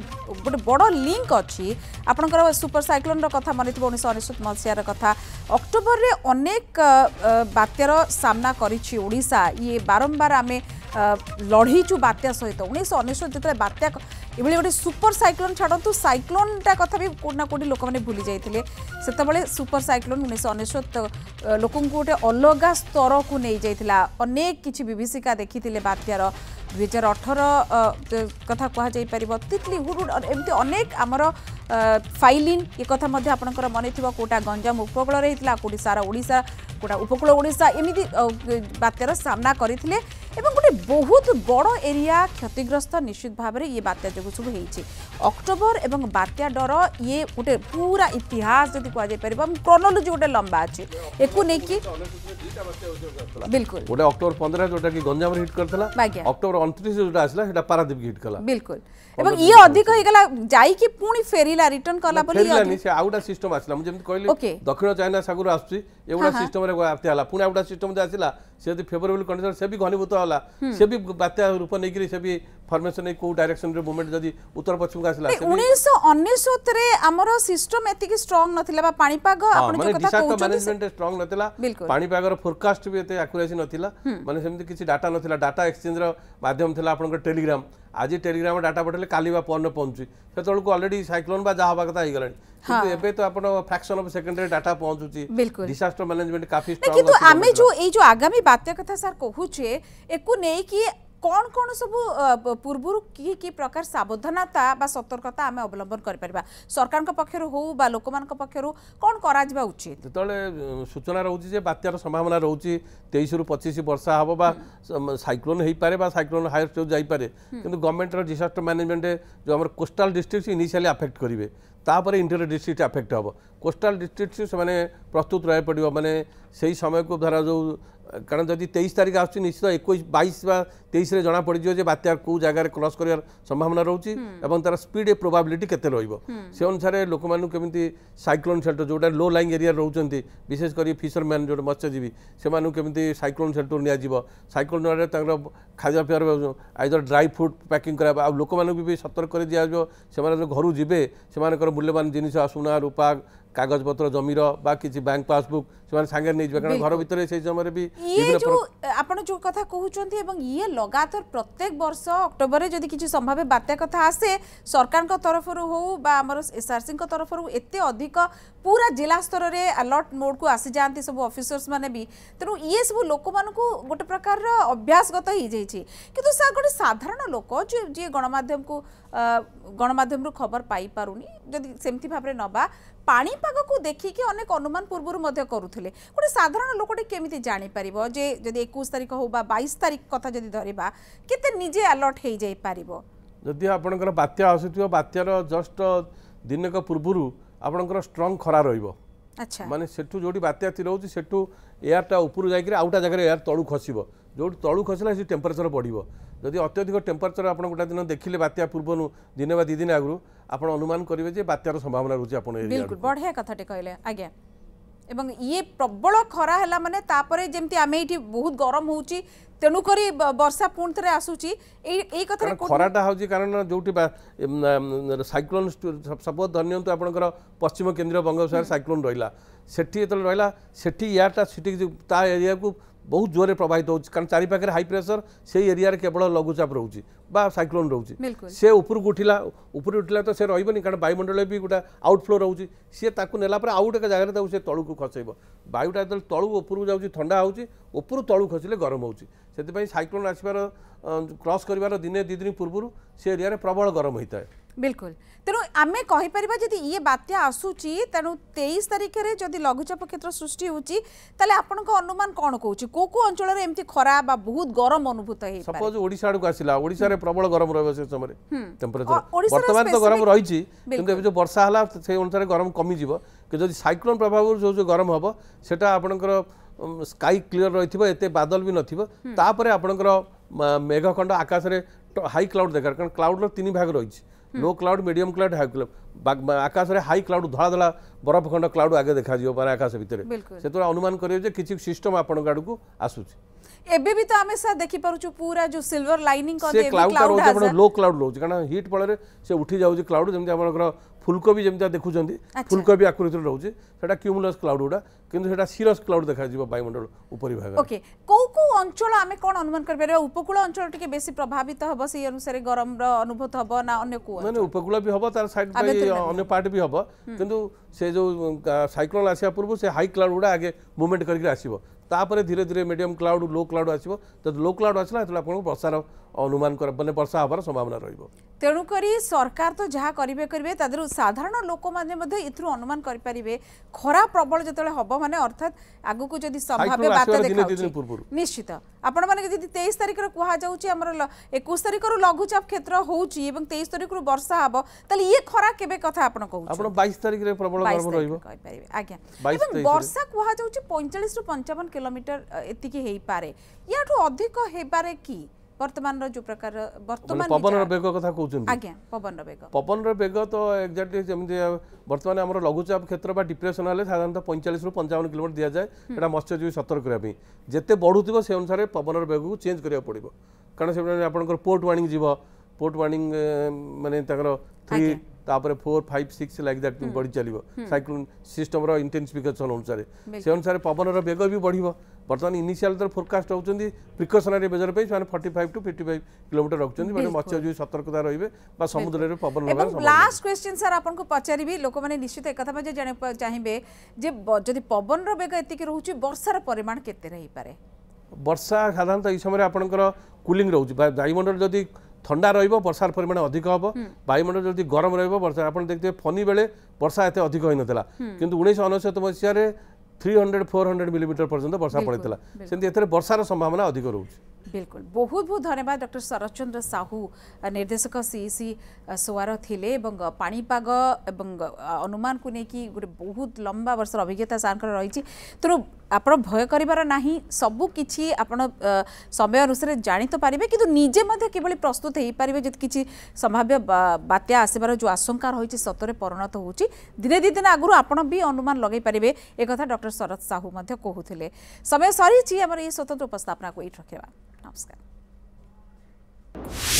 গোটে বড় লিঙ্ক অছি আপনার সুপর সাইক্লোনর কথা মনে থাকবে উনিশশো অনেশত মশিয়ার কথা অক্টোবরের অনেক বাত্যার সামনা করেছি ওড়শা ইয়ে বারম্বার আমি লড়াইছু বাত্যা সহ উনিশশো অনেশত যেত বাত্যা এভাবে গোটে সুপর সাইক্লোন ছাড়ত সাইক্লোনটা কথা কোটি না কোটি লোক মানে ভুলে যাই সেতবে সুপর সাইক্লোন উনিশশো অনেশ্বত লোক গোটে অলগা স্তরক নিয়ে যাই অনেক কিছু বিভীষিকা দেখি বাত্যার ଦୁଇ ହଜାର ଅଠର କଥା তিতলি ତିତ୍ଲିହୁଡ୍ এমতি অনেক আমার ফাইলিন এ কথা মধ্যে আপনার মনে থাকবে কোটা গঞ্জাম উপকূলরে হয়েছিল কোটি সারা ওড়শা কোটা উপকূল ওড়শা এমিতি বাত্যার সামনা করে এবং গোটে বহুত বড় এরিয়া ক্ষতিগ্রস্ত নিশ্চিত ভাবে ইয়ে বাত্যা যোগ সব হয়েছে অক্টোবর এবং বাত্যা ডর ইয়ে গোটে পুরা ইতিহাস যদি কুয়া কুযাইপার এবং ক্রোনোলোজি গোটে লম্বা আছে একু নেই বিলকুল গোটে অক্টোবর পনেরো যেটা কি গঞ্জাম হিট করে অক্টোবর ଅଣତିରିଶ ଯୋଉଟା ଆସିଲା ସେଟା ପାରାଦୀପକୁ ହିଟ୍ କଲା ବିଲକୁଲ ଏବଂ ଇଏ ଅଧିକ ହେଇଗଲା ଯାଇକି ପୁଣି ଫେରିଲା ରିଟର୍ନ କଲା ବୋଲି ଫେରିଲାନି ସେ ଆଉ ଗୋଟେ ସିଷ୍ଟମ ଆସିଲା ମୁଁ ଯେମିତି କହିଲି ଦକ୍ଷିଣ ଚାଇନା ସାଗରରୁ ଆସୁଛି ଏଭଳିଆ ସିଷ୍ଟମରେ ଆସିଲା ପୁଣି ଆଉ ଗୋଟେ ସିଷ୍ଟମ ଆସିଲା ସେ ଯଦି ଫେଭରେବଲ କଣ୍ଡିସନ ସେ ବି ଘନୀଭୂତ ହେଲା ସେ ବି ବାତ୍ୟା ରୂପ ନେଇକରି ସେ ବି ଫର୍ମେସନ ନେଇ କୋଉ ଡାଇରେକ୍ସନରେ ମୁଭମେଣ୍ଟ ଯଦି ଉତ୍ତର ପଶ୍ଚିମକୁ ଆସିଲା ଉଣେଇଶହ ଅନେଶ୍ୱତରେ ଆମର ସିଷ୍ଟମ ଏତିକି ଷ୍ଟ୍ରଙ୍ଗ ନଥିଲା ବା ପାଣିପାଗ ଆପଣ ଯୋଉ କଥା କହୁଛନ୍ତି ମ୍ୟାନେଜମେଣ୍ଟ ଷ୍ଟ୍ରଙ୍ଗ ନଥିଲା ପାଣିପାଗର ଫୋରକାଷ୍ଟ ବି ଏତେ ଆକୁରେସି ନଥିଲା ମାନେ ସେମିତି କିଛି ଡାଟା ନଥିଲା ଡାଟା ଏକ୍ସଚେଞ୍ଜର ମାଧ୍ୟମ ଥିଲା ଆପଣଙ୍କର ଟେଲିଗ୍ରାମ আজি টেলিগ্রাম ডাটা পঠাইলে কালি বা পর্ন পৌঁছুଛି ସେତେବେଳକୁ ଅଲରେଡି ସାଇକ୍ଲୋନ୍ ବା ଯାହା ହେବା କଥା ହେଇଗଲାଣି কিন্তু এবে তো আপন ফ্র্যাকশন অফ সেকেন্ডারি ডাটা পৌঁছুছি ডিজাস্টার ম্যানেজমেন্ট কাফি স্ট্রং কিন্তু আমি যে এই যে আগামী বাত্যা কথা স্যার কহুছে একু নেই কি কোন কোন সব পূর্বর কি কি প্রকার সাবধানতা বা সতর্কতা আমি অবলম্বন করে পারিবা সরকারক পক্ষর হো বা লোকমানক পক্ষর কোন করা যাবা উচিত যেতবে সূচনা রহুচি যে বাত্যার সম্ভাবনা রহুচি 23 রু 25 বর্ষা হব বা সাইক্লোন হই পারে বা সাইক্লোন হায়ার স্টেজ যাই পারে কিন্তু গভর্নমেন্টর ডিজাস্টার ম্যানেজমেন্টে যে আমার কোস্টাল ডিস্ট্রিক্ট ইনিশিয়ালি আফেক্ট করবে তাপরে ইন্টেরিয়র ডিস্ট্রিক্ট আফেক্ট হব কোস্টাল ডিস্ট্রিক্ট সে প্রস্তুত রহে পড়ব মানে সেই সময়কু ধরা যে কারণ যদি তেইশ তারিখ আসছে নিশ্চিত একুশ বাইশ বা তেইশে জনা পড়িযোগ যে বাত্যা কেউ জায়গায় ক্রস করার সম্ভাবনা রয়েছে এবং তার স্পিড প্রোবাবিলিটি কেতে রহব সে অনুসারে লোক কেমি সাইক্লোন সেল্টর যেটা লো লাইং এরিয়া রোচান বিশেষ করে ফিসরম্যান যে মৎস্যজীবী সে কেমি সাইক্লোন সেল্টর নিয়ে সাইক্লোন তাঁর খাওয়া পিওয়ার আইদর ড্রাই ফ্রুট প্যাকিং করা লোক সতর্ক করে দিয়া সে ঘর যাবে সে মূল্যবান জিনিস আসুনা রূপা কাগজপত্র জমির বা কিছু ব্যাঙ্ক পাসবুক সে সাংরে নিয়ে যাবে কারণ ঘর ভিতরে সেই সময় বি আপনার যে কথা কুমার এবং ইয়ে লগাতার প্রত্যেক বর্ষ অক্টোবরে যদি কিছু সম্ভাব্য বাত্যা কথা আসে সরকার তরফর হো বা আমার এসআরসি তরফর এতে অধিক পুরা জেলা স্তরের আলর্ট মোড কু আসি যাতে সব অফিসর্স মানে বি তেমন ইয়ে সব লোক গোটে প্রকার অভ্যাসগত হয়ে যাই কিন্তু স্যার গোটে সাধারণ লোক যে গণমাধ্যম গণমাধ্যম খবর পাইপারুনি যদি সেমতি ভাবে নবা ପାଣିପାଗକୁ ଦେଖିକି ଅନେକ ଅନୁମାନ ପୂର୍ବରୁ ମଧ୍ୟ କରୁଥିଲେ ଗୋଟେ ସାଧାରଣ ଲୋକଟେ କେମିତି ଜାଣିପାରିବ ଯେ ଯଦି ଏକୋଇଶ ତାରିଖ ହଉ ବା ବାଇଶ ତାରିଖ କଥା ଯଦି ଧରିବା କେତେ ନିଜେ ଆଲର୍ଟ ହେଇଯାଇପାରିବ ଯଦି ଆପଣଙ୍କର ବାତ୍ୟା ଆସୁଥିବ ବାତ୍ୟାର ଜଷ୍ଟ ଦିନକ ପୂର୍ବରୁ ଆପଣଙ୍କର ଷ୍ଟ୍ରଙ୍ଗ ଖରା ରହିବ ଆଚ୍ଛା ମାନେ ସେଠୁ ଯେଉଁଠି ବାତ୍ୟା ତୀର ହେଉଛି ସେଠୁ ଏୟାରଟା ଉପରୁ ଯାଇକରି ଆଉଟା ଜାଗାରେ ଏୟାର ତଳୁ ଖସିବ ଯେଉଁଠି ତଳୁ ଖସିଲା ସେ ଟେମ୍ପରେଚର ବଢ଼ିବ ଯଦି ଅତ୍ୟଧିକ ଟେମ୍ପରେଚର ଆପଣ ଗୋଟେ ଦିନ ଦେଖିଲେ ବାତ୍ୟା ପୂର୍ବରୁ ଦିନେ ବା ଦୁଇ ଦିନ ଆଗରୁ ଆପଣ ଅନୁମାନ କରିବେ ଯେ ବାତ୍ୟାର ସମ୍ଭାବନା ରହୁଛି ଆପଣ ବଢ଼ିଆ କଥାଟେ କହିଲେ ଆଜ୍ଞା ଏବଂ ଇଏ ପ୍ରବଳ ଖରା ହେଲା ମାନେ ତାପରେ ଯେମିତି ଆମେ ଏଇଠି ବହୁତ ଗରମ ହେଉଛି ତେଣୁକରି ବର୍ଷା ପୁଣି ଥରେ ଆସୁଛି ଏଇ ଏଇ କଥା ଖରାଟା ହେଉଛି କାରଣ ଯେଉଁଠି ସାଇକ୍ଲୋନ୍ ସପୋଜ୍ ଧରିନିଅନ୍ତୁ ଆପଣଙ୍କର ପଶ୍ଚିମ କେନ୍ଦ୍ରୀୟ ବଙ୍ଗୋପସାଗର ସାଇକ୍ଲୋନ୍ ରହିଲା ସେଠି ଯେତେବେଳେ ରହିଲା ସେଠି ଏୟାରଟା ସେଠି ତା ଏରିଆକୁ ବହୁତ ଜୋରରେ ପ୍ରଭାବିତ ହେଉଛି କାରଣ ଚାରିପାଖରେ ହାଇ ପ୍ରେସର ସେଇ ଏରିଆରେ କେବଳ ଲଘୁଚାପ ରହୁଛି ବା ସାଇକ୍ଲୋନ୍ ରହୁଛି ସେ ଉପରକୁ ଉଠିଲା ଉପରକୁ ଉଠିଲା ତ ସେ ରହିବନି କାରଣ ବାୟୁମଣ୍ଡଳରେ ବି ଗୋଟେ ଆଉଟଫ୍ଲୋ ରହୁଛି ସିଏ ତାକୁ ନେଲା ପରେ ଆଉ ଗୋଟେ ଜାଗାରେ ତାକୁ ସେ ତଳକୁ ଖସେଇବ ବାୟୁଟା ଯେତେବେଳେ ତଳୁ ଉପରକୁ ଯାଉଛି ଥଣ୍ଡା ହେଉଛି ଉପରୁ ତଳୁ ଖସିଲେ ଗରମ ହେଉଛି ସେଥିପାଇଁ ସାଇକ୍ଲୋନ୍ ଆସିବାର କ୍ରସ୍ କରିବାର ଦିନେ ଦୁଇ ଦିନ ପୂର୍ବରୁ ସେ ଏରିଆରେ ପ୍ରବଳ ଗରମ ହୋଇଥାଏ ବିଲକୁଲ ତେଣୁ ଆମେ କହିପାରିବା ଯଦି ଇଏ ବାତ୍ୟା ଆସୁଛି ତେଣୁ ତେଇଶ ତାରିଖରେ ଯଦି ଲଘୁଚାପ କ୍ଷେତ୍ର ସୃଷ୍ଟି ହେଉଛି ତାହେଲେ ଆପଣଙ୍କ ଅନୁମାନ କ'ଣ କହୁଛି କେଉଁ କେଉଁ ଅଞ୍ଚଳରେ ଏମିତି ଖରା ବା ବହୁତ ଗରମ ଅନୁଭୂତ ହେଇଛି ସପୋଜ ଓଡ଼ିଶା ଆଡ଼କୁ ଆସିଲା ଓଡ଼ିଶାରେ ପ୍ରବଳ ଗରମ ରହିବ ସେ ସମୟରେ ଟେମ୍ପରେଚର ବର୍ତ୍ତମାନ ତ ଗରମ ରହିଛି କିନ୍ତୁ ଏବେ ଯେଉଁ ବର୍ଷା ହେଲା ସେ ଅନୁସାରେ ଗରମ କମିଯିବ କିନ୍ତୁ ଯଦି ସାଇକ୍ଲୋନ୍ ପ୍ରଭାବରୁ ଯେଉଁ ଯେଉଁ ଗରମ ହେବ ସେଟା ଆପଣଙ୍କର ସ୍କାଇ କ୍ଲିୟର ରହିଥିବ ଏତେ ବାଦଲ ବି ନଥିବ ତାପରେ ଆପଣଙ୍କର ମେଘଖଣ୍ଡ ଆକାଶରେ ହାଇ କ୍ଲାଉଡ୍ ଦେଖାର କାରଣ କ୍ଲାଉଡ୍ର ତିନି ଭାଗ ରହିଛି low cloud medium cloud high cloud ଆକାଶରେ ହାଇ କ୍ଲାଉଡ଼ ଧଳା ଧଳା ବରଫଖଣ୍ଡ କ୍ଲାଉଡ଼ ଆଗେ ଦେଖାଯିବ ମାନେ ଆକାଶ ଭିତରେ ସେତେବେଳେ ଅନୁମାନ କରିବେ ଯେ କିଛି ସିଷ୍ଟମ ଆପଣଙ୍କ ଆଡ଼କୁ ଆସୁଛି एबे भी तो आमे सर देखि परछु पूरा जो सिल्वर लाइनिंग कर दे क्लाउड क्लाउड आपण लो क्लाउड लोज कारण हीट पळरे से उठी जाउची क्लाउड जेमते आपण फुलकोबी जेमते देखुचंती अच्छा। फुलकोबी आकृति रहउची सेटा क्यूमुलस क्लाउड उडा किंतु सेटा सीरस क्लाउड देखा जीव वायुमंडल उपरि भाग ओके को को अंचल आमे कोन अनुमान कर परबा उपकूल अंचल टिके बेसी प्रभावित हबो से अनुसार गरम रो अनुभूत हबो ना अन्य को नै उपकूल भी हबो तार साइड बाय अन्य पार्ट भी हबो हम्म। किंतु से जो साइक्लोन आसिया पूर्व से हाई क्लाउड उडा आगे मूवमेंट करके आसीबो ତାପରେ ଧୀରେ ଧୀରେ ମିଡ଼ିୟମ୍ କ୍ଲାଉଡ୍ ଲୋ କ୍ଲାଉଡ୍ ଆସିବ ଯଦି ଲୋ କ୍ଲାଉଡ୍ ଆସିଲା ସେତେବେଳେ ଆପଣଙ୍କୁ ପ୍ରସାର অনুমান করা মানে বর্ষা হবার সম্ভাবনা রহব তেণুকরি সরকার তো যা করবে করবে তা সাধারণ লোক মানে এর অনুমান করে পারে খরা প্রবল যেত হব মানে অর্থাৎ আগুক যদি নিশ্চিত আপন মানে যদি তেইশ তারিখর কুহযাচ্ছে আমার একুশ তারিখর লঘুচাপ ক্ষেত্র হচ্ছে এবং তেইশ তারিখর বর্ষা হব তাহলে ইয়ে খরা কেবে কথা আপনার কৌ আপনার বাইশ তারিখে প্রবল গরম রহব আজ্ঞা বর্ষা কুহযাচ্ছে পঁয়চাশ রু পঞ্চাবন কিলোমিটার এতিকি হয়ে পড়ে ইয়াঠু অধিক হয়ে পড়ে কি ବର୍ତ୍ତମାନର ଯେଉଁ ପ୍ରକାର ବର୍ତ୍ତମାନ ପବନର ବେଗ କଥା କହୁଛନ୍ତି ଆଜ୍ଞା ପବନର ବେଗ ପବନର ବେଗ ତ ଏକ୍ଜାକ୍ଟଲି ଯେମିତି ବର୍ତ୍ତମାନ ଆମର ଲଘୁଚାପ କ୍ଷେତ୍ର ବା ଡିପ୍ରେସନ୍ ହେଲେ ସାଧାରଣତଃ ପଇଁଚାଳିଶରୁ ପଞ୍ଚାବନ କିଲୋମିଟର ଦିଆଯାଏ ଏଇଟା ମତ୍ସ୍ୟଜୀବୀ ସତର୍କ କରିବା ପାଇଁ ଯେତେ ବଢ଼ୁଥିବ ସେ ଅନୁସାରେ ପବନର ବେଗକୁ ଚେଞ୍ଜ କରିବାକୁ ପଡ଼ିବ କାରଣ ସେମାନେ ଆପଣଙ୍କର ପୋର୍ଟ ୱାର୍ଣ୍ଣିଂ ଯିବ ପୋର୍ଟ ୱାର୍ଣ୍ଣିଂ ମାନେ ତାଙ୍କର ଥ୍ରୀ ତାପରେ four five six like that ବଢ଼ି ଚାଲିବ ସାଇକ୍ଲୋନ୍ ସିଷ୍ଟମର ଇଣ୍ଟେନ୍ସିଫିକେସନ୍ ଅନୁସାରେ ସେ ଅନୁସାରେ ପବନର ବେଗ ବି ବଢ଼ିବ इनिसिया हुन्छ precautionary forty to fifty kilometre मस्यो सतर्कता र समुद्र लास्ट क्वेसन पचार चाहिँ पवन र वेगर परिमाण वर्षा साधारणती समयुमणा र परिमाण अधिक हेर्नु वायुमण्डल गरम र फिबे वर्षा अधिक उस म three hundred four hundred millimetre पर्यन्त वर्षा परिरहर्षार सम्भावना अधिक रुचि बिल्कुल बहुत बहुत धन्यवाद डक्टर शरतचन्द्र साहु निर्देशक सिसि सोवर ले गोटे बहुत लम्बा वर्ष अभिज्ञता ଆପଣ ଭୟ କରିବାର ନାହିଁ ସବୁ କିଛି ଆପଣ ସମୟ ଅନୁସାରେ ଜାଣି ତ ପାରିବେ କିନ୍ତୁ ନିଜେ ମଧ୍ୟ କିଭଳି ପ୍ରସ୍ତୁତ ହୋଇପାରିବେ ଯଦି କିଛି ସମ୍ଭାବ୍ୟ ବାତ୍ୟା ଆସିବାର ଯେଉଁ ଆଶଙ୍କା ରହିଛି ସତରେ ପରିଣତ ହେଉଛି ଦିନେ ଦୁଇ ଦିନ ଆଗରୁ ଆପଣ ବି ଅନୁମାନ ଲଗାଇ ପାରିବେ ଏ କଥା ଡକ୍ଟର ଶରତ ସାହୁ ମଧ୍ୟ କହୁଥିଲେ ସମୟ ସରିଛି ଆମର ଏହି ସ୍ୱତନ୍ତ୍ର ଉପସ୍ଥାପନାକୁ ଏଇଠି ରଖିବା ନମସ୍କାର